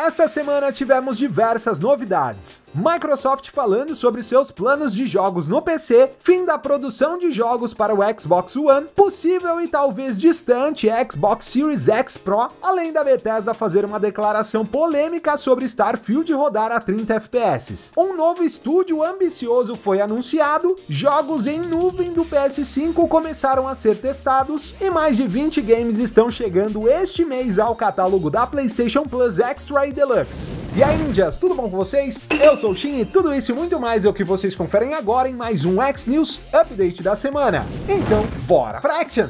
Esta semana tivemos diversas novidades. Microsoft falando sobre seus planos de jogos no PC, fim da produção de jogos para o Xbox One, possível e talvez distante Xbox Series X Pro, além da Bethesda fazer uma declaração polêmica sobre Starfield rodar a 30 FPS. Um novo estúdio ambicioso foi anunciado, jogos em nuvem do PS5 começaram a ser testados e mais de 20 games estão chegando este mês ao catálogo da PlayStation Plus Extra Blu-ray Deluxe. E aí, ninjas, tudo bom com vocês? Eu sou o Shin e tudo isso e muito mais é o que vocês conferem agora em mais um X-News Update da semana. Então, bora pra action!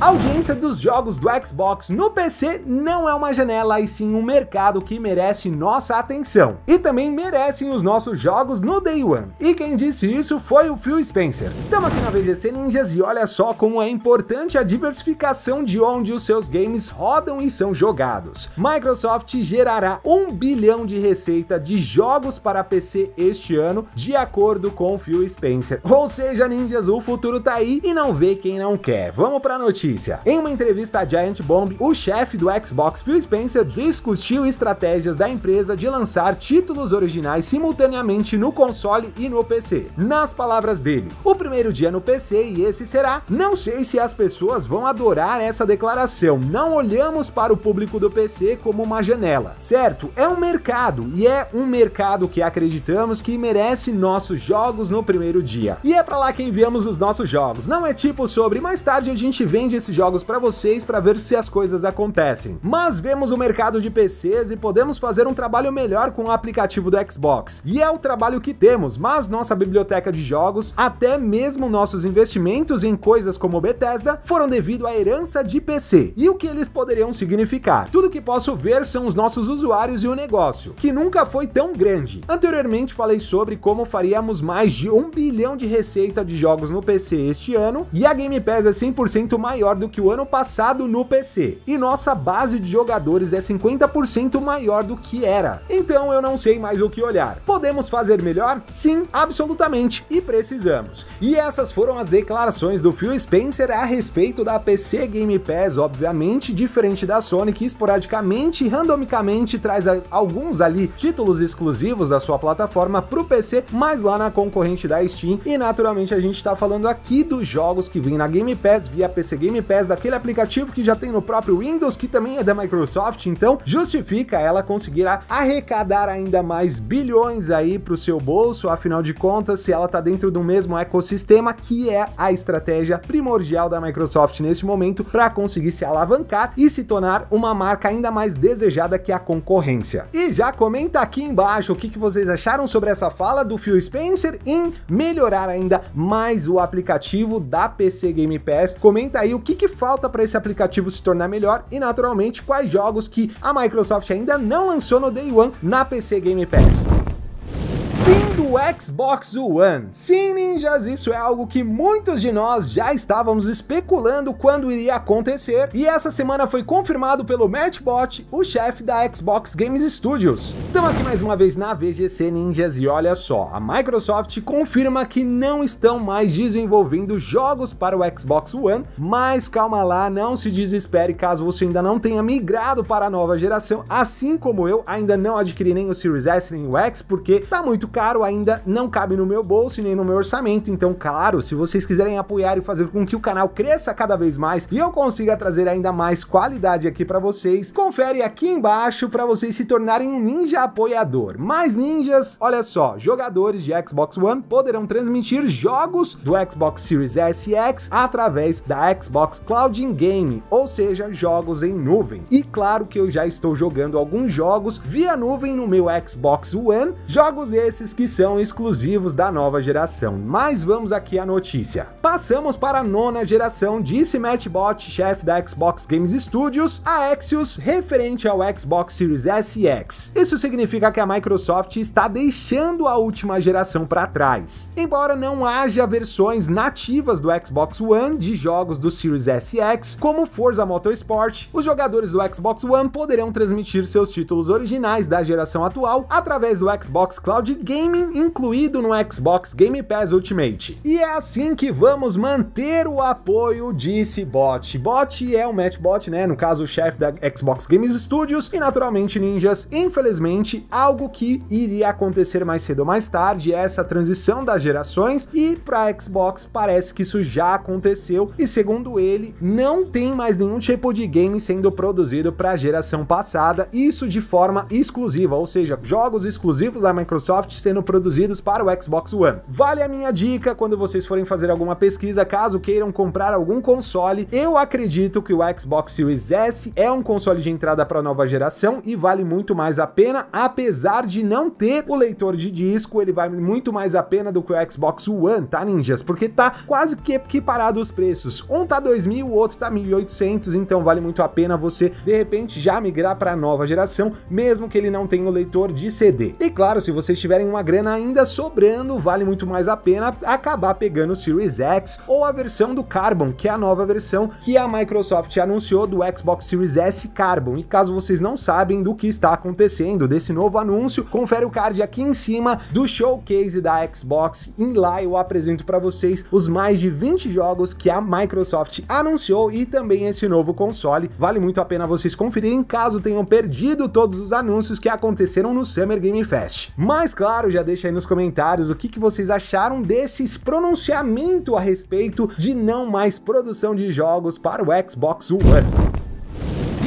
A audiência dos jogos do Xbox no PC não é uma janela, e sim um mercado que merece nossa atenção. E também merecem os nossos jogos no Day One. E quem disse isso foi o Phil Spencer. Estamos aqui na VGC Ninjas e olha só como é importante a diversificação de onde os seus games rodam e são jogados. Microsoft gerará um bilhão de receita de jogos para PC este ano, de acordo com Phil Spencer. Ou seja, Ninjas, o futuro tá aí e não vê quem não quer. Vamos para a notícia notícia. Em uma entrevista à Giant Bomb, o chefe do Xbox, Phil Spencer, discutiu estratégias da empresa de lançar títulos originais simultaneamente no console e no PC. Nas palavras dele, o primeiro dia no PC e esse será. Não sei se as pessoas vão adorar essa declaração. Não olhamos para o público do PC como uma janela, certo? É um mercado e é um mercado que acreditamos que merece nossos jogos no primeiro dia. E é para lá que enviamos os nossos jogos. Não é tipo sobre mais tarde a gente vende vende esses jogos para vocês para ver se as coisas acontecem. Mas vemos o mercado de PCs e podemos fazer um trabalho melhor com o aplicativo do Xbox. E é o trabalho que temos, mas nossa biblioteca de jogos, até mesmo nossos investimentos em coisas como Bethesda, foram devido à herança de PC e o que eles poderiam significar. Tudo que posso ver são os nossos usuários e o negócio, que nunca foi tão grande. Anteriormente falei sobre como faríamos mais de um bilhão de receita de jogos no PC este ano e a Game Pass é 100% maior maior do que o ano passado no PC, e nossa base de jogadores é 50% maior do que era. Então eu não sei mais o que olhar. Podemos fazer melhor? Sim, absolutamente, e precisamos. E essas foram as declarações do Phil Spencer a respeito da PC Game Pass, obviamente diferente da Sony, que esporadicamente e randomicamente traz alguns ali títulos exclusivos da sua plataforma para o PC, mas lá na concorrente da Steam, e naturalmente a gente está falando aqui dos jogos que vêm na Game Pass via PC Game Game Pass daquele aplicativo que já tem no próprio Windows, que também é da Microsoft, então justifica ela conseguir arrecadar ainda mais bilhões aí para o seu bolso, afinal de contas, se ela está dentro do mesmo ecossistema, que é a estratégia primordial da Microsoft neste momento para conseguir se alavancar e se tornar uma marca ainda mais desejada que a concorrência. E já comenta aqui embaixo o que, que vocês acharam sobre essa fala do Phil Spencer em melhorar ainda mais o aplicativo da PC Game Pass. Comenta aí o que, que falta para esse aplicativo se tornar melhor e, naturalmente, quais jogos que a Microsoft ainda não lançou no Day One na PC Game Pass. Fim Xbox One. Sim, ninjas, isso é algo que muitos de nós já estávamos especulando quando iria acontecer, e essa semana foi confirmado pelo Matt o chefe da Xbox Games Studios. Estamos aqui mais uma vez na VGC Ninjas e olha só, a Microsoft confirma que não estão mais desenvolvendo jogos para o Xbox One, mas calma lá, não se desespere caso você ainda não tenha migrado para a nova geração, assim como eu ainda não adquiri nem o Series S nem o X, porque tá muito caro ainda ainda não cabe no meu bolso e nem no meu orçamento. Então, claro, se vocês quiserem apoiar e fazer com que o canal cresça cada vez mais e eu consiga trazer ainda mais qualidade aqui para vocês, confere aqui embaixo para vocês se tornarem um ninja apoiador. Mais ninjas, olha só, jogadores de Xbox One poderão transmitir jogos do Xbox Series S e X através da Xbox Cloud in Game, ou seja, jogos em nuvem. E claro que eu já estou jogando alguns jogos via nuvem no meu Xbox One, jogos esses que são são exclusivos da nova geração. Mas vamos aqui à notícia. Passamos para a nona geração, disse Matt chefe da Xbox Games Studios, a Axios referente ao Xbox Series S e X. Isso significa que a Microsoft está deixando a última geração para trás. Embora não haja versões nativas do Xbox One de jogos do Series S e X, como Forza Motorsport, os jogadores do Xbox One poderão transmitir seus títulos originais da geração atual através do Xbox Cloud Gaming incluído no Xbox Game Pass Ultimate. E é assim que vamos manter o apoio, disse Bot. Bot é o Matt Bot, né? No caso, o chefe da Xbox Games Studios e naturalmente Ninjas. Infelizmente, algo que iria acontecer mais cedo ou mais tarde é essa transição das gerações e para Xbox parece que isso já aconteceu e segundo ele, não tem mais nenhum tipo de game sendo produzido para a geração passada, isso de forma exclusiva, ou seja, jogos exclusivos da Microsoft sendo produzidos produzidos para o Xbox One. Vale a minha dica quando vocês forem fazer alguma pesquisa, caso queiram comprar algum console, eu acredito que o Xbox Series S é um console de entrada para a nova geração e vale muito mais a pena, apesar de não ter o leitor de disco, ele vale muito mais a pena do que o Xbox One, tá, ninjas? Porque tá quase que parado os preços. Um tá 2.000, o outro tá 1.800, então vale muito a pena você, de repente, já migrar para a nova geração, mesmo que ele não tenha o leitor de CD. E claro, se vocês tiverem uma grana ainda sobrando, vale muito mais a pena acabar pegando o Series X ou a versão do Carbon, que é a nova versão que a Microsoft anunciou do Xbox Series S Carbon. E caso vocês não sabem do que está acontecendo desse novo anúncio, confere o card aqui em cima do showcase da Xbox. Em lá eu apresento para vocês os mais de 20 jogos que a Microsoft anunciou e também esse novo console. Vale muito a pena vocês conferirem caso tenham perdido todos os anúncios que aconteceram no Summer Game Fest. Mas claro, já deixa deixa aí nos comentários o que, que vocês acharam desses pronunciamento a respeito de não mais produção de jogos para o Xbox One.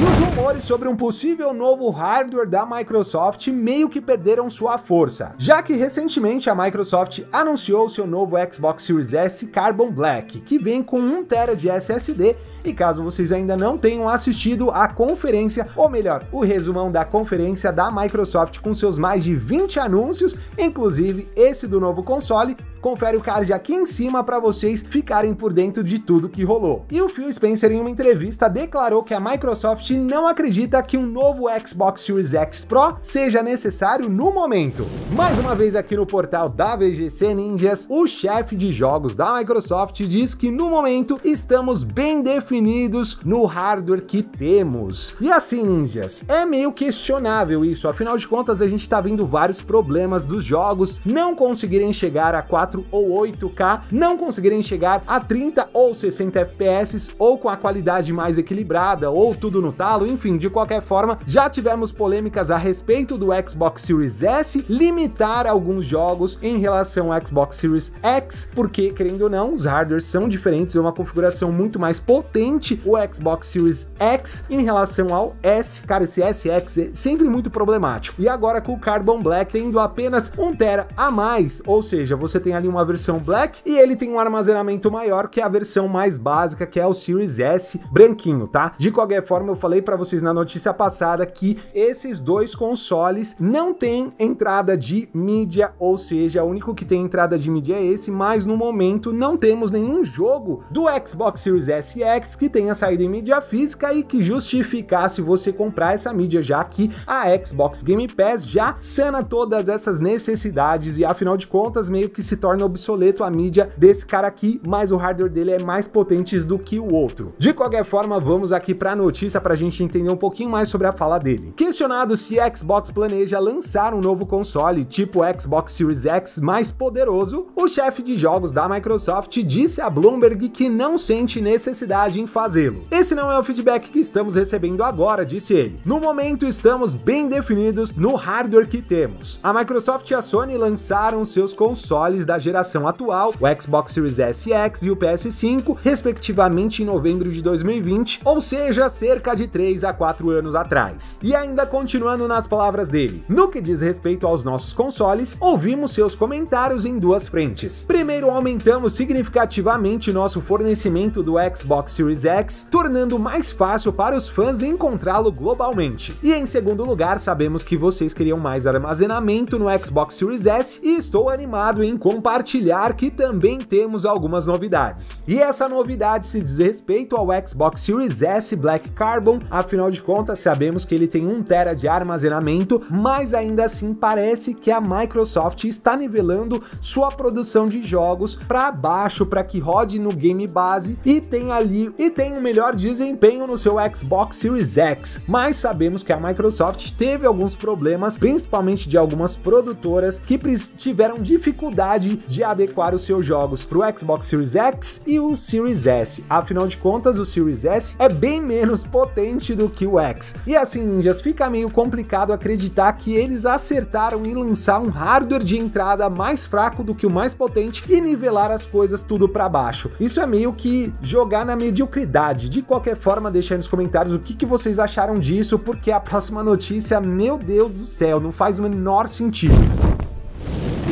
E os rumores sobre um possível novo hardware da Microsoft meio que perderam sua força, já que recentemente a Microsoft anunciou seu novo Xbox Series S Carbon Black, que vem com 1TB de SSD. E caso vocês ainda não tenham assistido a conferência, ou melhor, o resumão da conferência da Microsoft com seus mais de 20 anúncios, inclusive esse do novo console, Confere o card aqui em cima para vocês ficarem por dentro de tudo que rolou. E o Phil Spencer, em uma entrevista, declarou que a Microsoft não acredita que um novo Xbox Series X Pro seja necessário no momento. Mais uma vez aqui no portal da VGC Ninjas, o chefe de jogos da Microsoft diz que no momento estamos bem definidos no hardware que temos. E assim, ninjas, é meio questionável isso, afinal de contas a gente está vendo vários problemas dos jogos não conseguirem chegar a 4 4 ou 8K não conseguirem chegar a 30 ou 60 FPS ou com a qualidade mais equilibrada ou tudo no talo, enfim, de qualquer forma, já tivemos polêmicas a respeito do Xbox Series S limitar alguns jogos em relação ao Xbox Series X, porque querendo ou não, os hardwares são diferentes, é uma configuração muito mais potente o Xbox Series X em relação ao S. Cara, esse SX é sempre muito problemático. E agora com o Carbon Black tendo apenas 1 tera a mais, ou seja, você tem ali uma versão black e ele tem um armazenamento maior que é a versão mais básica, que é o Series S branquinho, tá? De qualquer forma, eu falei para vocês na notícia passada que esses dois consoles não têm entrada de mídia, ou seja, o único que tem entrada de mídia é esse, mas no momento não temos nenhum jogo do Xbox Series S X que tenha saído em mídia física e que justificasse você comprar essa mídia, já que a Xbox Game Pass já sana todas essas necessidades e afinal de contas meio que se torna torna obsoleto a mídia desse cara aqui, mas o hardware dele é mais potente do que o outro. De qualquer forma, vamos aqui para a notícia para a gente entender um pouquinho mais sobre a fala dele. Questionado se a Xbox planeja lançar um novo console tipo Xbox Series X mais poderoso, o chefe de jogos da Microsoft disse a Bloomberg que não sente necessidade em fazê-lo. Esse não é o feedback que estamos recebendo agora, disse ele. No momento estamos bem definidos no hardware que temos. A Microsoft e a Sony lançaram seus consoles da geração atual, o Xbox Series S e X e o PS5, respectivamente em novembro de 2020, ou seja, cerca de 3 a 4 anos atrás. E ainda continuando nas palavras dele, no que diz respeito aos nossos consoles, ouvimos seus comentários em duas frentes. Primeiro, aumentamos significativamente nosso fornecimento do Xbox Series X, tornando mais fácil para os fãs encontrá-lo globalmente. E em segundo lugar, sabemos que vocês queriam mais armazenamento no Xbox Series S e estou animado em compartilhar compartilhar que também temos algumas novidades. E essa novidade se diz respeito ao Xbox Series S Black Carbon, afinal de contas sabemos que ele tem 1 tera de armazenamento, mas ainda assim parece que a Microsoft está nivelando sua produção de jogos para baixo para que rode no game base e tem ali e tem um melhor desempenho no seu Xbox Series X. Mas sabemos que a Microsoft teve alguns problemas, principalmente de algumas produtoras que tiveram dificuldade de adequar os seus jogos para o Xbox Series X e o Series S. Afinal de contas, o Series S é bem menos potente do que o X. E assim, ninjas, fica meio complicado acreditar que eles acertaram em lançar um hardware de entrada mais fraco do que o mais potente e nivelar as coisas tudo para baixo. Isso é meio que jogar na mediocridade. De qualquer forma, deixa aí nos comentários o que, que vocês acharam disso, porque a próxima notícia, meu Deus do céu, não faz o menor sentido.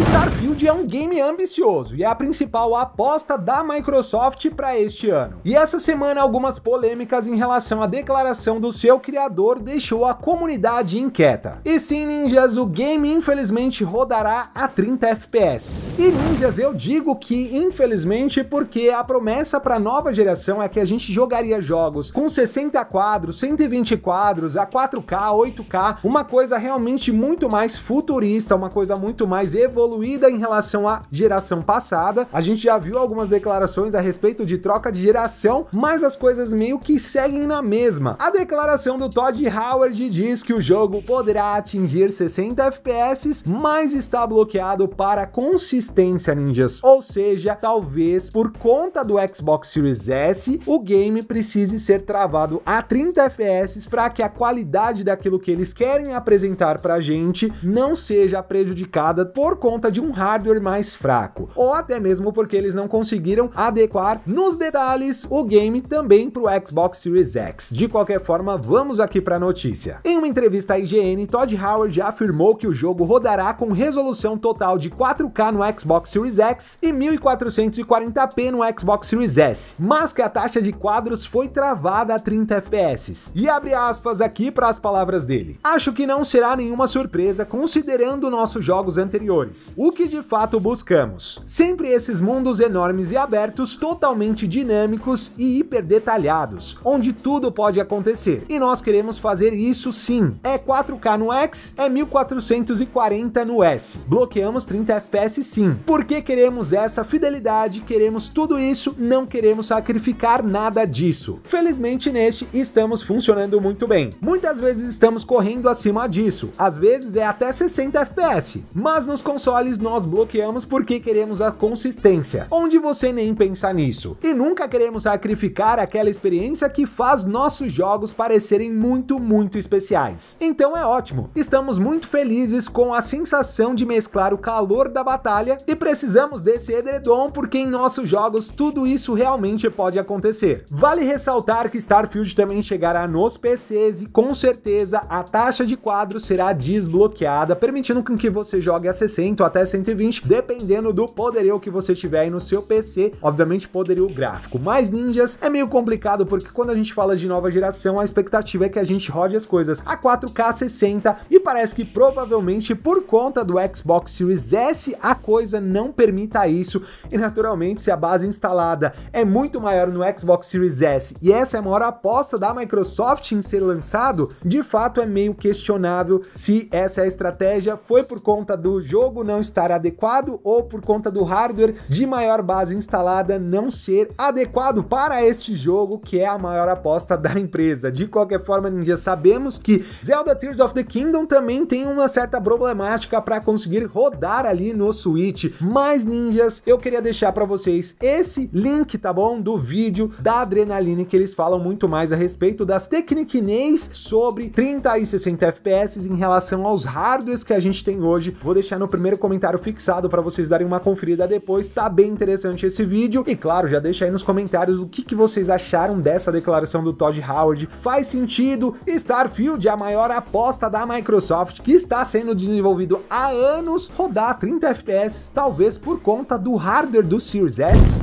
Starfield é um game ambicioso e é a principal aposta da Microsoft para este ano. E essa semana algumas polêmicas em relação à declaração do seu criador deixou a comunidade inquieta. E sim, ninjas, o game infelizmente rodará a 30 FPS. E ninjas, eu digo que infelizmente porque a promessa para a nova geração é que a gente jogaria jogos com 60 quadros, 120 quadros, a 4K, 8K, uma coisa realmente muito mais futurista, uma coisa muito mais evoluída evoluída em relação à geração passada. A gente já viu algumas declarações a respeito de troca de geração, mas as coisas meio que seguem na mesma. A declaração do Todd Howard diz que o jogo poderá atingir 60 FPS, mas está bloqueado para consistência ninjas, ou seja, talvez por conta do Xbox Series S, o game precise ser travado a 30 FPS para que a qualidade daquilo que eles querem apresentar para a gente não seja prejudicada por conta conta de um hardware mais fraco, ou até mesmo porque eles não conseguiram adequar nos detalhes o game também para o Xbox Series X. De qualquer forma, vamos aqui para a notícia. Em uma entrevista à IGN, Todd Howard afirmou que o jogo rodará com resolução total de 4K no Xbox Series X e 1440p no Xbox Series S, mas que a taxa de quadros foi travada a 30 FPS. E abre aspas aqui para as palavras dele. Acho que não será nenhuma surpresa considerando nossos jogos anteriores. O que de fato buscamos? Sempre esses mundos enormes e abertos, totalmente dinâmicos e hiper detalhados, onde tudo pode acontecer. E nós queremos fazer isso sim. É 4K no X, é 1440 no S. Bloqueamos 30 FPS sim. Porque queremos essa fidelidade, queremos tudo isso, não queremos sacrificar nada disso. Felizmente neste estamos funcionando muito bem. Muitas vezes estamos correndo acima disso, às vezes é até 60 FPS, mas nos consoles consoles nós bloqueamos porque queremos a consistência, onde você nem pensa nisso. E nunca queremos sacrificar aquela experiência que faz nossos jogos parecerem muito, muito especiais. Então é ótimo, estamos muito felizes com a sensação de mesclar o calor da batalha e precisamos desse edredom porque em nossos jogos tudo isso realmente pode acontecer. Vale ressaltar que Starfield também chegará nos PCs e com certeza a taxa de quadro será desbloqueada, permitindo que você jogue a 60 100 até 120, dependendo do poderio que você tiver aí no seu PC, obviamente poderio gráfico. Mas Ninjas é meio complicado porque quando a gente fala de nova geração, a expectativa é que a gente rode as coisas a 4K 60 e parece que provavelmente por conta do Xbox Series S a coisa não permita isso e naturalmente se a base instalada é muito maior no Xbox Series S e essa é a maior aposta da Microsoft em ser lançado, de fato é meio questionável se essa é a estratégia foi por conta do jogo não estar adequado ou por conta do hardware de maior base instalada não ser adequado para este jogo, que é a maior aposta da empresa. De qualquer forma, Ninja, sabemos que Zelda Tears of the Kingdom também tem uma certa problemática para conseguir rodar ali no Switch. Mas, Ninjas, eu queria deixar para vocês esse link, tá bom? Do vídeo da Adrenaline, que eles falam muito mais a respeito das tecniquinês sobre 30 e 60 FPS em relação aos hardwares que a gente tem hoje. Vou deixar no primeiro primeiro comentário fixado para vocês darem uma conferida depois, tá bem interessante esse vídeo. E claro, já deixa aí nos comentários o que, que vocês acharam dessa declaração do Todd Howard. Faz sentido? Starfield é a maior aposta da Microsoft que está sendo desenvolvido há anos rodar 30 FPS, talvez por conta do hardware do Series S?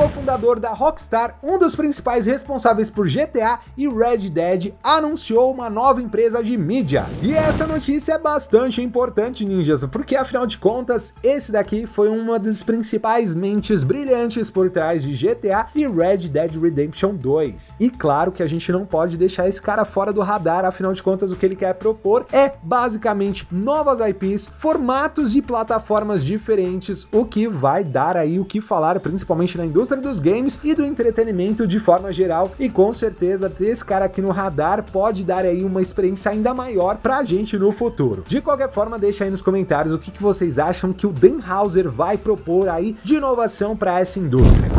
cofundador da Rockstar, um dos principais responsáveis por GTA e Red Dead, anunciou uma nova empresa de mídia. E essa notícia é bastante importante, ninjas, porque afinal de contas, esse daqui foi uma das principais mentes brilhantes por trás de GTA e Red Dead Redemption 2. E claro que a gente não pode deixar esse cara fora do radar, afinal de contas, o que ele quer propor é basicamente novas IPs, formatos e plataformas diferentes, o que vai dar aí o que falar, principalmente na indústria indústria dos games e do entretenimento de forma geral. E com certeza, ter esse cara aqui no radar pode dar aí uma experiência ainda maior pra gente no futuro. De qualquer forma, deixa aí nos comentários o que, que vocês acham que o Dan Hauser vai propor aí de inovação para essa indústria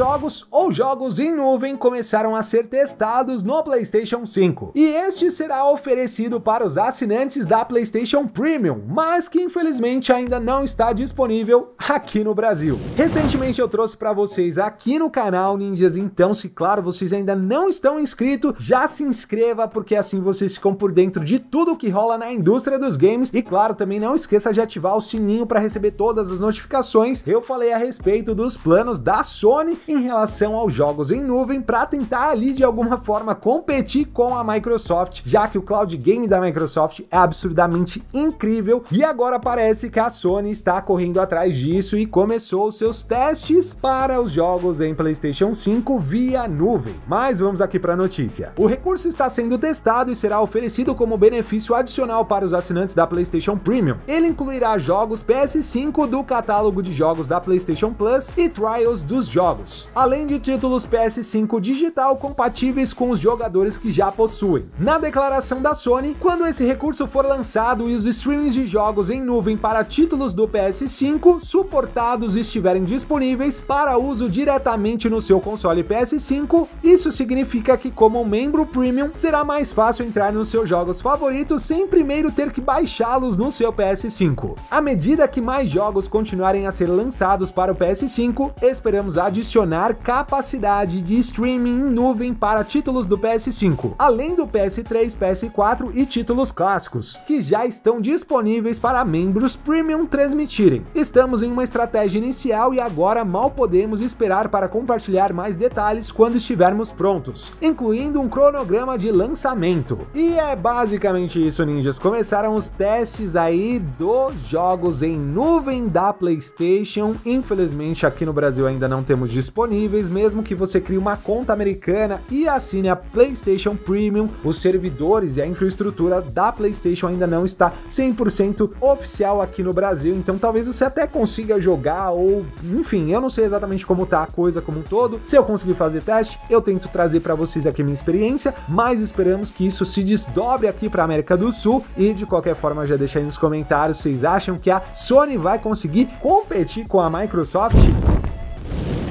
jogos ou jogos em nuvem começaram a ser testados no PlayStation 5. E este será oferecido para os assinantes da PlayStation Premium, mas que infelizmente ainda não está disponível aqui no Brasil. Recentemente eu trouxe para vocês aqui no canal Ninjas, então se claro vocês ainda não estão inscritos, já se inscreva porque assim vocês ficam por dentro de tudo que rola na indústria dos games e claro também não esqueça de ativar o sininho para receber todas as notificações. Eu falei a respeito dos planos da Sony em relação aos jogos em nuvem para tentar ali de alguma forma competir com a Microsoft, já que o cloud game da Microsoft é absurdamente incrível e agora parece que a Sony está correndo atrás disso e começou seus testes para os jogos em PlayStation 5 via nuvem. Mas vamos aqui para a notícia. O recurso está sendo testado e será oferecido como benefício adicional para os assinantes da PlayStation Premium. Ele incluirá jogos PS5 do catálogo de jogos da PlayStation Plus e trials dos jogos além de títulos PS5 digital compatíveis com os jogadores que já possuem. Na declaração da Sony, quando esse recurso for lançado e os streams de jogos em nuvem para títulos do PS5 suportados estiverem disponíveis para uso diretamente no seu console PS5, isso significa que como membro premium será mais fácil entrar nos seus jogos favoritos sem primeiro ter que baixá-los no seu PS5. À medida que mais jogos continuarem a ser lançados para o PS5, esperamos adicionar adicionar capacidade de streaming em nuvem para títulos do PS5, além do PS3, PS4 e títulos clássicos, que já estão disponíveis para membros premium transmitirem. Estamos em uma estratégia inicial e agora mal podemos esperar para compartilhar mais detalhes quando estivermos prontos, incluindo um cronograma de lançamento. E é basicamente isso, ninjas. Começaram os testes aí dos jogos em nuvem da PlayStation. Infelizmente, aqui no Brasil ainda não temos disponível disponíveis, mesmo que você crie uma conta americana e assine a PlayStation Premium, os servidores e a infraestrutura da PlayStation ainda não está 100% oficial aqui no Brasil, então talvez você até consiga jogar ou, enfim, eu não sei exatamente como tá a coisa como um todo. Se eu conseguir fazer teste, eu tento trazer para vocês aqui minha experiência, mas esperamos que isso se desdobre aqui para América do Sul e de qualquer forma já deixa aí nos comentários vocês acham que a Sony vai conseguir competir com a Microsoft.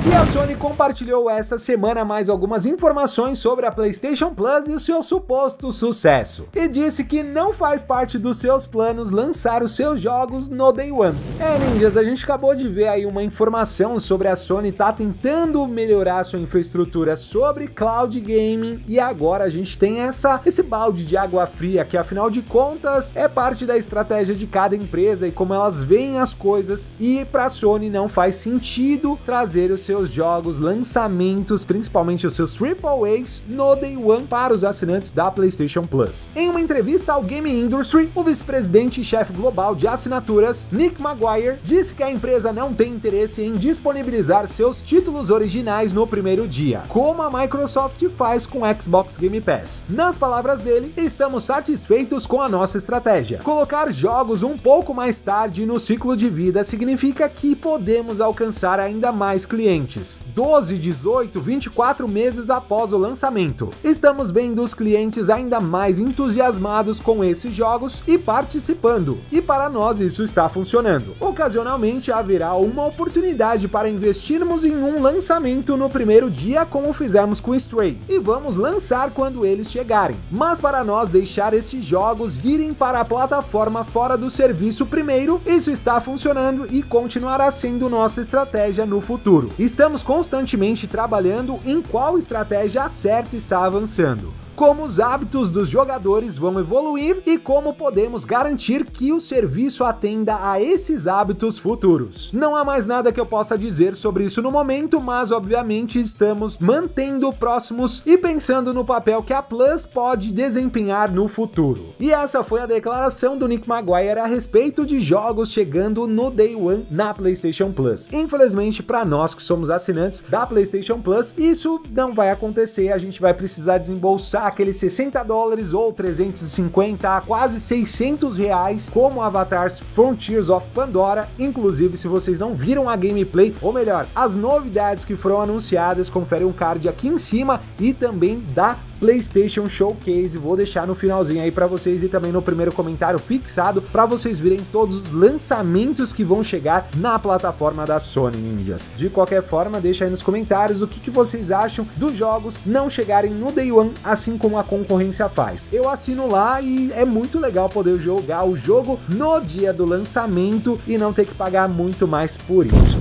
E a Sony compartilhou essa semana mais algumas informações sobre a PlayStation Plus e o seu suposto sucesso, e disse que não faz parte dos seus planos lançar os seus jogos no Day One. É, ninjas, a gente acabou de ver aí uma informação sobre a Sony tá tentando melhorar sua infraestrutura sobre cloud gaming e agora a gente tem essa esse balde de água fria que afinal de contas é parte da estratégia de cada empresa e como elas veem as coisas e para a Sony não faz sentido trazer os seus jogos, lançamentos, principalmente os seus Triple A's, no Day One para os assinantes da PlayStation Plus. Em uma entrevista ao Game Industry, o vice-presidente e chefe global de assinaturas, Nick Maguire, disse que a empresa não tem interesse em disponibilizar seus títulos originais no primeiro dia, como a Microsoft faz com Xbox Game Pass. Nas palavras dele, estamos satisfeitos com a nossa estratégia. Colocar jogos um pouco mais tarde no ciclo de vida significa que podemos alcançar ainda mais clientes clientes, 12, 18, 24 meses após o lançamento. Estamos vendo os clientes ainda mais entusiasmados com esses jogos e participando, e para nós isso está funcionando. Ocasionalmente haverá uma oportunidade para investirmos em um lançamento no primeiro dia, como fizemos com Stray, e vamos lançar quando eles chegarem. Mas para nós deixar esses jogos irem para a plataforma fora do serviço primeiro, isso está funcionando e continuará sendo nossa estratégia no futuro. E Estamos constantemente trabalhando em qual estratégia a certo está avançando como os hábitos dos jogadores vão evoluir e como podemos garantir que o serviço atenda a esses hábitos futuros. Não há mais nada que eu possa dizer sobre isso no momento, mas obviamente estamos mantendo próximos e pensando no papel que a Plus pode desempenhar no futuro. E essa foi a declaração do Nick Maguire a respeito de jogos chegando no Day One na PlayStation Plus. Infelizmente, para nós que somos assinantes da PlayStation Plus, isso não vai acontecer, a gente vai precisar desembolsar aqueles 60 dólares ou 350 a quase 600 reais, como Avatars Frontiers of Pandora. Inclusive, se vocês não viram a gameplay, ou melhor, as novidades que foram anunciadas, confere um card aqui em cima e também da PlayStation Showcase. Vou deixar no finalzinho aí para vocês e também no primeiro comentário fixado para vocês virem todos os lançamentos que vão chegar na plataforma da Sony Ninjas. De qualquer forma, deixa aí nos comentários o que, que vocês acham dos jogos não chegarem no Day One, assim como a concorrência faz. Eu assino lá e é muito legal poder jogar o jogo no dia do lançamento e não ter que pagar muito mais por isso.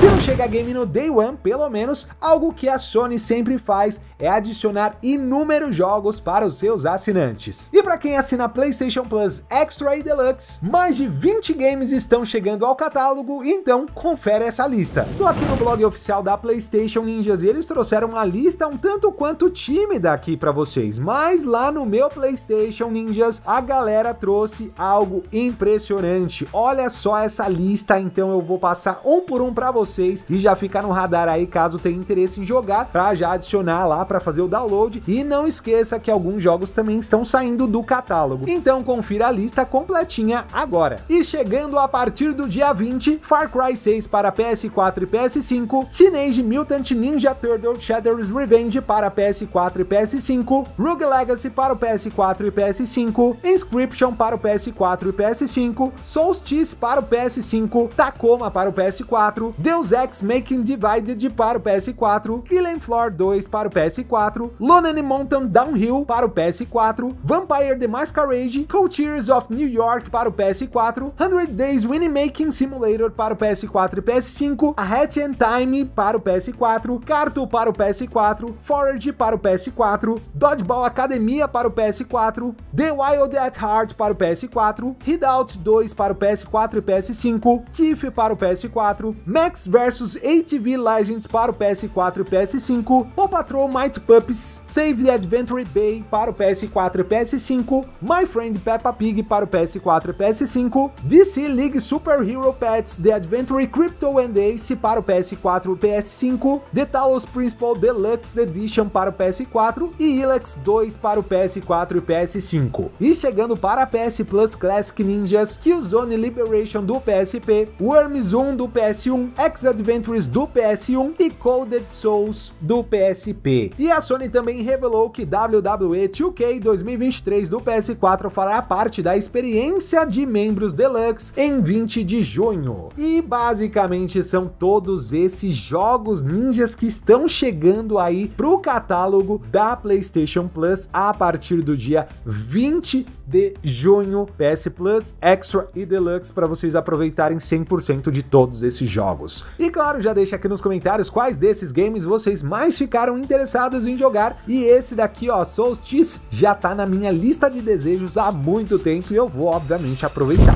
Se não chega a game no Day One, pelo menos, algo que a Sony sempre faz é adicionar inúmeros jogos para os seus assinantes. E para quem assina PlayStation Plus Extra e Deluxe, mais de 20 games estão chegando ao catálogo, então confere essa lista. Tô aqui no blog oficial da PlayStation Ninjas e eles trouxeram uma lista um tanto quanto tímida aqui para vocês, mas lá no meu PlayStation Ninjas a galera trouxe algo impressionante. Olha só essa lista, então eu vou passar um por um para vocês vocês e já fica no radar aí caso tenha interesse em jogar, para já adicionar lá para fazer o download. E não esqueça que alguns jogos também estão saindo do catálogo. Então confira a lista completinha agora. E chegando a partir do dia 20, Far Cry 6 para PS4 e PS5, Teenage Mutant Ninja Turtle Shaders Revenge para PS4 e PS5, Rogue Legacy para o PS4 e PS5, Inscription para o PS4 e PS5, Solstice para o PS5, Tacoma para o PS4, The Deus Ex Making Divided para o PS4, Killing Floor 2 para o PS4, Lone Mountain Downhill para o PS4, Vampire The Masquerade, Cultures of New York para o PS4, 100 Days Winemaking Simulator para o PS4 e PS5, A Hatch and Time para o PS4, Carto para o PS4, Forage para o PS4, Dodgeball Academia para o PS4, The Wild at Heart para o PS4, Hideout 2 para o PS4 e PS5, Tiff para o PS4, Max Versus ATV Legends para o PS4 e PS5, Paw Patrol Might Pups, Save the Adventure Bay para o PS4 e PS5, My Friend Peppa Pig para o PS4 e PS5, DC League Super Hero Pets The Adventure Crypto and Ace para o PS4 e PS5, The Talos Principal Deluxe Edition para o PS4 e Ilex 2 para o PS4 e PS5. E chegando para a PS Plus Classic Ninjas, Killzone Liberation do PSP, Worms 1 do PS1, X Adventures do PS1 e Coded Souls do PSP. E a Sony também revelou que WWE 2K 2023 do PS4 fará parte da experiência de membros Deluxe em 20 de junho. E basicamente são todos esses jogos ninjas que estão chegando aí pro catálogo da PlayStation Plus a partir do dia 20 de junho. PS Plus, Extra e Deluxe para vocês aproveitarem 100% de todos esses jogos. E claro, já deixa aqui nos comentários quais desses games vocês mais ficaram interessados em jogar. E esse daqui, ó, Solstice, já tá na minha lista de desejos há muito tempo e eu vou, obviamente, aproveitar.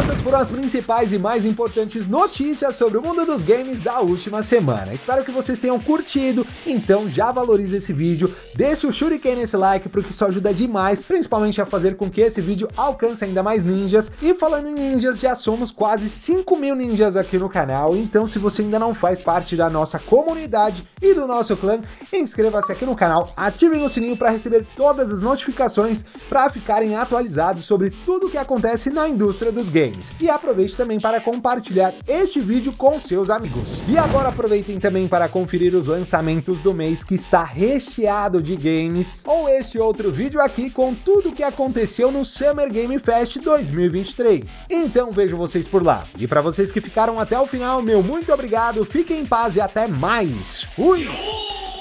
Essas foram as principais e mais importantes notícias sobre o mundo dos games da última semana. Espero que vocês tenham curtido, então já valorize esse vídeo, deixe o shuriken nesse like porque isso ajuda demais, principalmente a fazer com que esse vídeo alcance ainda mais ninjas. E falando em ninjas, já somos quase 5 mil ninjas aqui no canal, então se você ainda não faz parte da nossa comunidade e do nosso clã, inscreva-se aqui no canal, ativem o sininho para receber todas as notificações para ficarem atualizados sobre tudo o que acontece na indústria dos games games. E aproveite também para compartilhar este vídeo com seus amigos. E agora aproveitem também para conferir os lançamentos do mês que está recheado de games, ou este outro vídeo aqui com tudo o que aconteceu no Summer Game Fest 2023. Então vejo vocês por lá. E para vocês que ficaram até o final, meu muito obrigado, fiquem em paz e até mais. Fui!